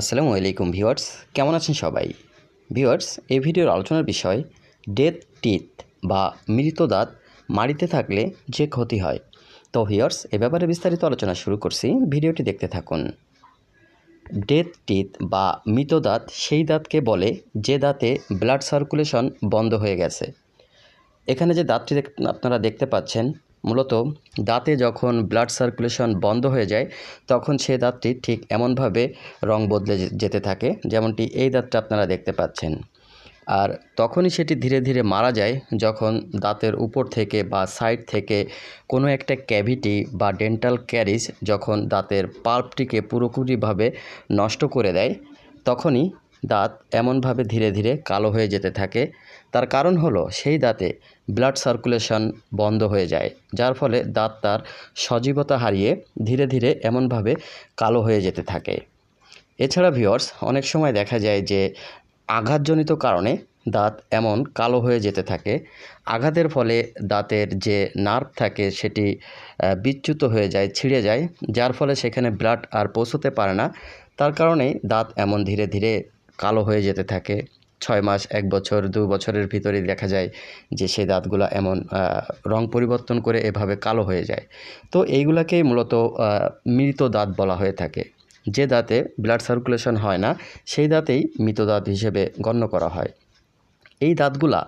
আসসালামু আলাইকুম ভিওয়ার্স কেমন আছেন সবাই ভিওয়ার্স এই ভিডিওর আলোচনার বিষয় ডেথ টিথ বা মৃত দাঁত মাড়িতে থাকলে যে ক্ষতি হয় তো ভিওয়ার্স এ ব্যাপারে বিস্তারিত আলোচনা শুরু করছি ভিডিওটি দেখতে থাকুন ডেথ টিথ বা মৃত দাঁত সেই দাঁতকে বলে যে দাঁতে ব্লাড সার্কুলেশন বন্ধ হয়ে গেছে এখানে যে দাঁতটি আপনারা দেখতে পাচ্ছেন মূলত দাঁতে যখন ব্লাড সার্কুলেশন বন্ধ হয়ে যায় তখন সে দাঁতটি ঠিক এমনভাবে রং বদলে যেতে থাকে যেমনটি এই দাঁতটা আপনারা দেখতে পাচ্ছেন আর তখনই সেটি ধীরে ধীরে মারা যায় যখন দাঁতের উপর থেকে বা সাইড থেকে কোনো একটা ক্যাভিটি বা ডেন্টাল ক্যারিজ যখন দাঁতের পাল্পটিকে পুরোপুরিভাবে নষ্ট করে দেয় তখনই দাঁত এমনভাবে ধীরে ধীরে কালো হয়ে যেতে থাকে তার কারণ হলো সেই দাঁতে ব্লাড সার্কুলেশন বন্ধ হয়ে যায় যার ফলে দাঁত তার সজীবতা হারিয়ে ধীরে ধীরে এমনভাবে কালো হয়ে যেতে থাকে এছাড়া ভিওর্স অনেক সময় দেখা যায় যে আঘাতজনিত কারণে দাঁত এমন কালো হয়ে যেতে থাকে আঘাতের ফলে দাঁতের যে নার্ভ থাকে সেটি বিচ্যুত হয়ে যায় ছিঁড়ে যায় যার ফলে সেখানে ব্লাড আর পৌঁছতে পারে না তার কারণেই দাঁত এমন ধীরে ধীরে কালো হয়ে যেতে থাকে ছয় মাস এক বছর দু বছরের ভিতরে দেখা যায় যে সেই দাঁতগুলো এমন রং পরিবর্তন করে এভাবে কালো হয়ে যায় তো এইগুলাকেই মূলত মৃত দাঁত বলা হয়ে থাকে যে দাঁতে ব্লাড সার্কুলেশন হয় না সেই দাঁতেই মৃত দাঁত হিসেবে গণ্য করা হয় এই দাঁতগুলা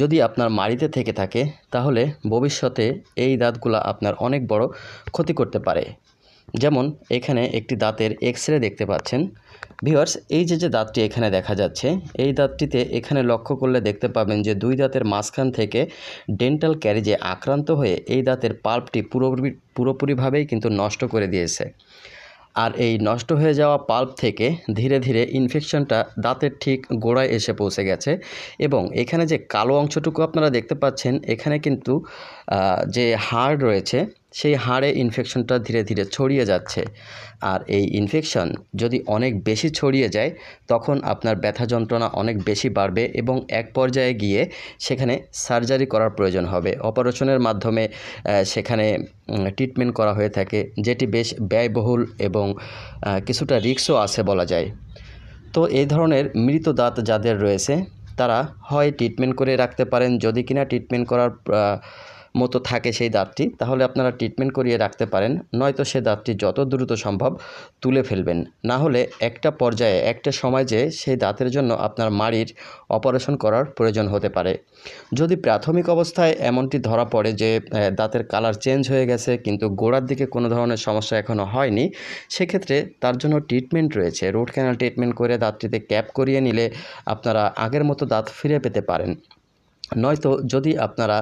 যদি আপনার মাড়িতে থেকে থাকে তাহলে ভবিষ্যতে এই দাঁতগুলা আপনার অনেক বড় ক্ষতি করতে পারে যেমন এখানে একটি দাঁতের এক্স রে দেখতে পাচ্ছেন ভিওয়ার্স এই যে যে দাঁতটি এখানে দেখা যাচ্ছে এই দাঁতটিতে এখানে লক্ষ্য করলে দেখতে পাবেন যে দুই দাঁতের মাঝখান থেকে ডেন্টাল ক্যারিজে আক্রান্ত হয়ে এই দাঁতের পাল্পটি পুরোপুরি পুরোপুরিভাবেই কিন্তু নষ্ট করে দিয়েছে আর এই নষ্ট হয়ে যাওয়া পাল্প থেকে ধীরে ধীরে ইনফেকশনটা দাঁতের ঠিক গোড়ায় এসে পৌঁছে গেছে এবং এখানে যে কালো অংশটুকু আপনারা দেখতে পাচ্ছেন এখানে কিন্তু যে হাড় রয়েছে সেই হাড়ে ইনফেকশনটা ধীরে ধীরে ছড়িয়ে যাচ্ছে আর এই ইনফেকশন যদি অনেক বেশি ছড়িয়ে যায় তখন আপনার ব্যথা যন্ত্রণা অনেক বেশি বাড়বে এবং এক পর্যায়ে গিয়ে সেখানে সার্জারি করার প্রয়োজন হবে অপারেশনের মাধ্যমে সেখানে ট্রিটমেন্ট করা হয়ে থাকে যেটি বেশ ব্যয়বহুল এবং কিছুটা রিক্সও আছে বলা যায় তো এই ধরনের মৃত দাঁত যাদের রয়েছে তারা হয় ট্রিটমেন্ট করে রাখতে পারেন যদি কিনা ট্রিটমেন্ট করার মতো থাকে সেই দাঁতটি তাহলে আপনারা ট্রিটমেন্ট করিয়ে রাখতে পারেন নয়তো সে দাঁতটি যত দ্রুত সম্ভব তুলে ফেলবেন না হলে একটা পর্যায়ে একটা সময় যে সেই দাঁতের জন্য আপনার মাড়ির অপারেশন করার প্রয়োজন হতে পারে যদি প্রাথমিক অবস্থায় এমনটি ধরা পড়ে যে দাঁতের কালার চেঞ্জ হয়ে গেছে কিন্তু গোড়ার দিকে কোনো ধরনের সমস্যা এখনও হয়নি সেক্ষেত্রে তার জন্য ট্রিটমেন্ট রয়েছে রুট ক্যানাল ট্রিটমেন্ট করে দাঁতটিতে ক্যাপ করিয়ে নিলে আপনারা আগের মতো দাঁত ফিরে পেতে পারেন নয়তো যদি আপনারা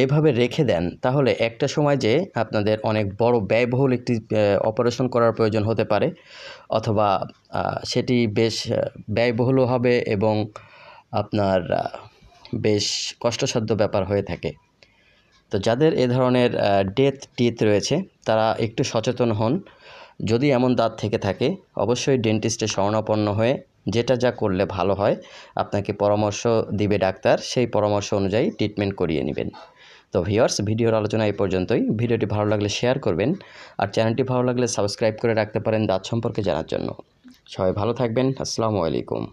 এইভাবে রেখে দেন তাহলে একটা সময় যে আপনাদের অনেক বড় ব্যয়বহুল একটি অপারেশন করার প্রয়োজন হতে পারে অথবা সেটি বেশ ব্যয়বহুলও হবে এবং আপনার বেশ কষ্টসাধ্য ব্যাপার হয়ে থাকে তো যাদের এ ধরনের ডেথ টিথ রয়েছে তারা একটু সচেতন হন যদি এমন দাঁত থেকে থাকে অবশ্যই ডেন্টিস্টে স্বর্ণাপন্ন হয়ে যেটা যা করলে ভালো হয় আপনাকে পরামর্শ দিবে ডাক্তার সেই পরামর্শ অনুযায়ী ট্রিটমেন্ট করিয়ে নেবেন তো ভিওয়ার্স ভিডিওর আলোচনা এই পর্যন্তই ভিডিওটি ভালো লাগলে শেয়ার করবেন আর চ্যানেলটি ভালো লাগলে সাবস্ক্রাইব করে রাখতে পারেন দাঁত সম্পর্কে জানার জন্য সবাই ভালো থাকবেন আসসালামু আলাইকুম